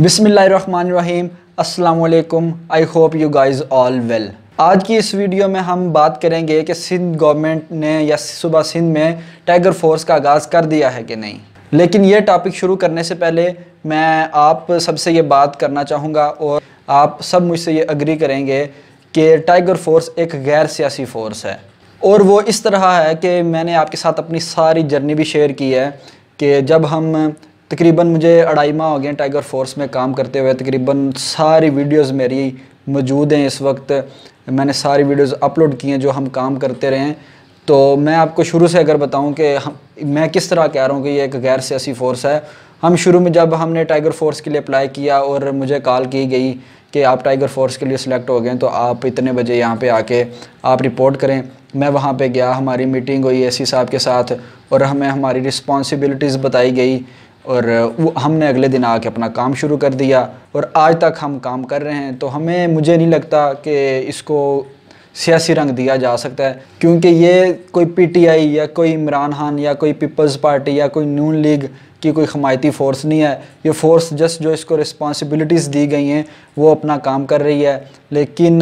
बिसमीम अल्लाम I hope you guys all well आज की इस वीडियो में हम बात करेंगे कि सिंध गवर्नमेंट ने या सुबह सिंध में टाइगर फोर्स का आगाज़ कर दिया है कि नहीं लेकिन ये टॉपिक शुरू करने से पहले मैं आप सबसे ये बात करना चाहूँगा और आप सब मुझसे ये अग्री करेंगे कि टाइगर फोर्स एक गैर सियासी फ़ोर्स है और वो इस तरह है कि मैंने आपके साथ अपनी सारी जर्नी भी शेयर की है कि जब हम तकरीबन मुझे अढ़ाई माह हो गए टाइगर फोर्स में काम करते हुए तकरीबन सारी वीडियोस मेरी मौजूद हैं इस वक्त मैंने सारी वीडियोस अपलोड की हैं जो हम काम करते रहे हैं तो मैं आपको शुरू से अगर बताऊं कि हम मैं किस तरह कह रहा हूं कि ये एक गैर सियासी फ़ोर्स है हम शुरू में जब हमने टाइगर फोर्स के लिए अप्लाई किया और मुझे कॉल की गई कि आप टाइगर फोर्स के लिए सिलेक्ट हो गए तो आप इतने बजे यहाँ पे आके आप रिपोर्ट करें मैं वहाँ पे गया हमारी मीटिंग हुई एसी साहब के साथ और हमें हमारी रिस्पॉन्सिबिलिटीज़ बताई गई और वो हमने अगले दिन आके अपना काम शुरू कर दिया और आज तक हम काम कर रहे हैं तो हमें मुझे नहीं लगता कि इसको सियासी रंग दिया जा सकता है क्योंकि ये कोई पीटीआई या कोई इमरान खान या कोई पीपल्स पार्टी या कोई नून लीग की कोई हमायती फ़ोर्स नहीं है ये फ़ोर्स जस्ट जो इसको रिस्पांसिबिलिटीज़ दी गई हैं वो अपना काम कर रही है लेकिन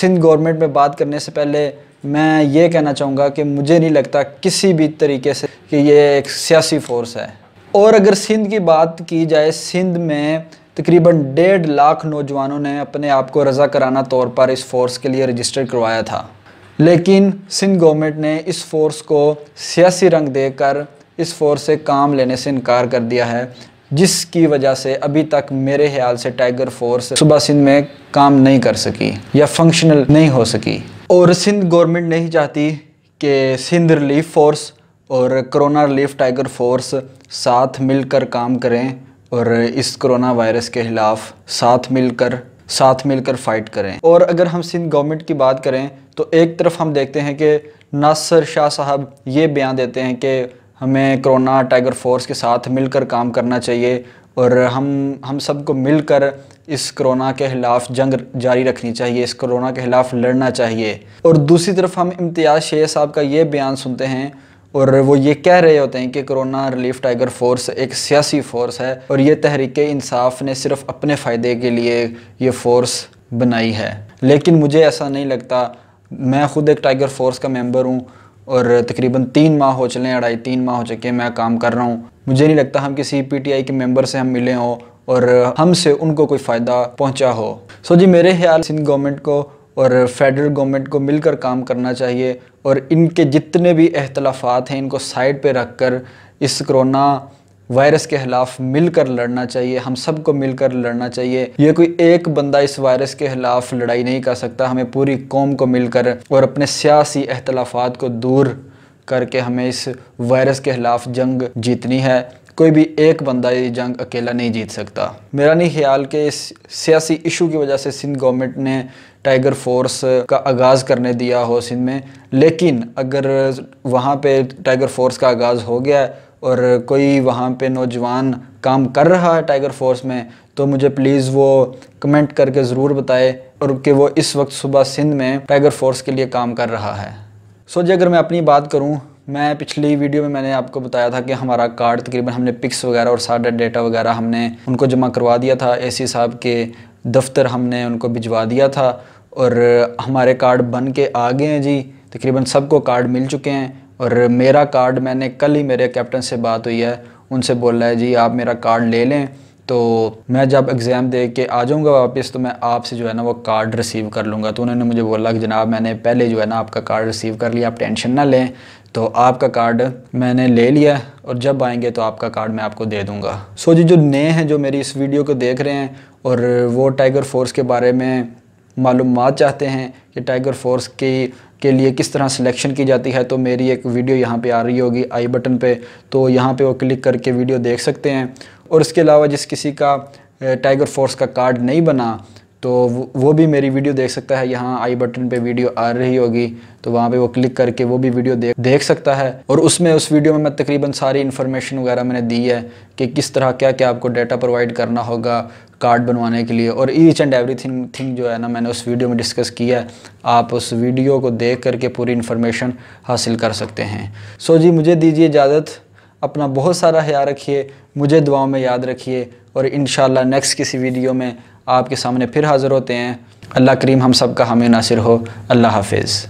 सिंध गवर्नमेंट में बात करने से पहले मैं ये कहना चाहूँगा कि मुझे नहीं लगता किसी भी तरीके से कि ये एक सियासी फ़ोर्स है और अगर सिंध की बात की जाए सिंध में तकरीबन डेढ़ लाख नौजवानों ने अपने आप को रजा कराना तौर पर इस फोर्स के लिए रजिस्टर करवाया था लेकिन सिंध गवर्नमेंट ने इस फोर्स को सियासी रंग देकर इस फोर्स से काम लेने से इनकार कर दिया है जिसकी वजह से अभी तक मेरे ख्याल से टाइगर फोर्स सुबह सिंध में काम नहीं कर सकी या फंक्शनल नहीं हो सकी और सिंध गवर्नमेंट नहीं चाहती कि सिंध रिलीफ फोर्स और कोरोना रिलीफ टाइगर फोर्स साथ मिलकर काम करें और इस कोरोना वायरस के ख़िलाफ़ साथ मिलकर साथ मिलकर फ़ाइट करें और अगर हम सिंध गवर्नमेंट की बात करें तो एक तरफ हम देखते हैं कि नासर शाह साहब ये बयान देते हैं कि हमें कोरोना टाइगर फोर्स के साथ मिलकर काम करना चाहिए और हम हम सबको मिलकर इस कोरोना के ख़िलाफ़ जंग जारी रखनी चाहिए इस कोरोना के ख़िलाफ़ लड़ना चाहिए और दूसरी तरफ हम इम्तियाज़ शेख साहब का ये बयान सुनते हैं और वो ये कह रहे होते हैं कि कोरोना रिलीफ टाइगर फोर्स एक सियासी फ़ोर्स है और ये तहरीक इंसाफ ने सिर्फ अपने फ़ायदे के लिए ये फ़ोर्स बनाई है लेकिन मुझे ऐसा नहीं लगता मैं ख़ुद एक टाइगर फोर्स का मेंबर हूँ और तकरीबन तीन माह हो चले अढ़ाई तीन माह हो चुके मैं काम कर रहा हूँ मुझे नहीं लगता हम किसी पीटीआई के मेंबर से हम मिले हों और हमसे उनको कोई फ़ायदा पहुँचा हो सो जी मेरे ख्याल सिंध गवर्नमेंट को और फेडरल गवर्नमेंट को मिलकर काम करना चाहिए और इनके जितने भी अख्तलाफात हैं इनको साइड पे रख कर इस कोरोना वायरस के ख़िलाफ़ मिलकर लड़ना चाहिए हम सबको मिलकर लड़ना चाहिए ये कोई एक बंदा इस वायरस के ख़िलाफ़ लड़ाई नहीं कर सकता हमें पूरी कौम को मिलकर और अपने सियासी अख्तलाफात को दूर करके हमें इस वायरस के ख़िलाफ़ जंग जीतनी है कोई भी एक बंदा ये जंग अकेला नहीं जीत सकता मेरा नहीं ख्याल कि इस सियासी इशू की वजह से सिंध गवर्नमेंट ने टाइगर फोर्स का आगाज़ करने दिया हो सिंध में लेकिन अगर वहाँ पे टाइगर फोर्स का आगाज़ हो गया और कोई वहाँ पे नौजवान काम कर रहा है टाइगर फोर्स में तो मुझे प्लीज़ वो कमेंट करके ज़रूर बताए और कि वो इस वक्त सुबह सिंध में टाइगर फोर्स के लिए काम कर रहा है सो जी अगर मैं अपनी बात करूँ मैं पिछली वीडियो में मैंने आपको बताया था कि हमारा कार्ड तकरीबन हमने पिक्स वगैरह और सारा डेटा वगैरह हमने उनको जमा करवा दिया था एसी साहब के दफ्तर हमने उनको भिजवा दिया था और हमारे कार्ड बन के आ गए हैं जी तकरीबन सबको कार्ड मिल चुके हैं और मेरा कार्ड मैंने कल ही मेरे कैप्टन से बात हुई है उनसे बोल रहा है जी आप मेरा कार्ड ले लें तो मैं जब एग्ज़ाम दे के आ जाऊँगा वापस तो मैं आपसे जो है ना वो कार्ड रिसीव कर लूँगा तो उन्होंने मुझे बोला कि जनाब मैंने पहले जो है ना आपका कार्ड रिसीव कर लिया आप टेंशन ना लें तो आपका कार्ड मैंने ले लिया और जब आएंगे तो आपका कार्ड मैं आपको दे दूँगा सो जी जो नए हैं जो मेरी इस वीडियो को देख रहे हैं और वो टाइगर फोर्स के बारे में मालूम चाहते हैं कि टाइगर फोर्स की के लिए किस तरह सिलेक्शन की जाती है तो मेरी एक वीडियो यहाँ पे आ रही होगी आई बटन पे तो यहाँ पे वो क्लिक करके वीडियो देख सकते हैं और इसके अलावा जिस किसी का टाइगर फोर्स का कार्ड नहीं बना तो वो भी मेरी वीडियो देख सकता है यहाँ आई बटन पे वीडियो आ रही होगी तो वहाँ पे वो क्लिक करके वो भी वीडियो देख देख सकता है और उसमें उस वीडियो में मैं तकरीबन सारी इन्फॉर्मेशन वगैरह मैंने दी है कि किस तरह क्या क्या आपको डाटा प्रोवाइड करना होगा कार्ड बनवाने के लिए और each and every thing thing जो है ना मैंने उस वीडियो में डिस्कस किया है आप उस वीडियो को देख करके पूरी इन्फॉर्मेशन हासिल कर सकते हैं सो जी मुझे दीजिए इजाज़त अपना बहुत सारा ख्याल रखिए मुझे दुआओं में याद रखिए और इन नेक्स्ट किसी वीडियो में आपके सामने फिर हाज़िर होते हैं अल्लाह करीम हम सब का हमें नासिर हो अल्लाह हाफिज़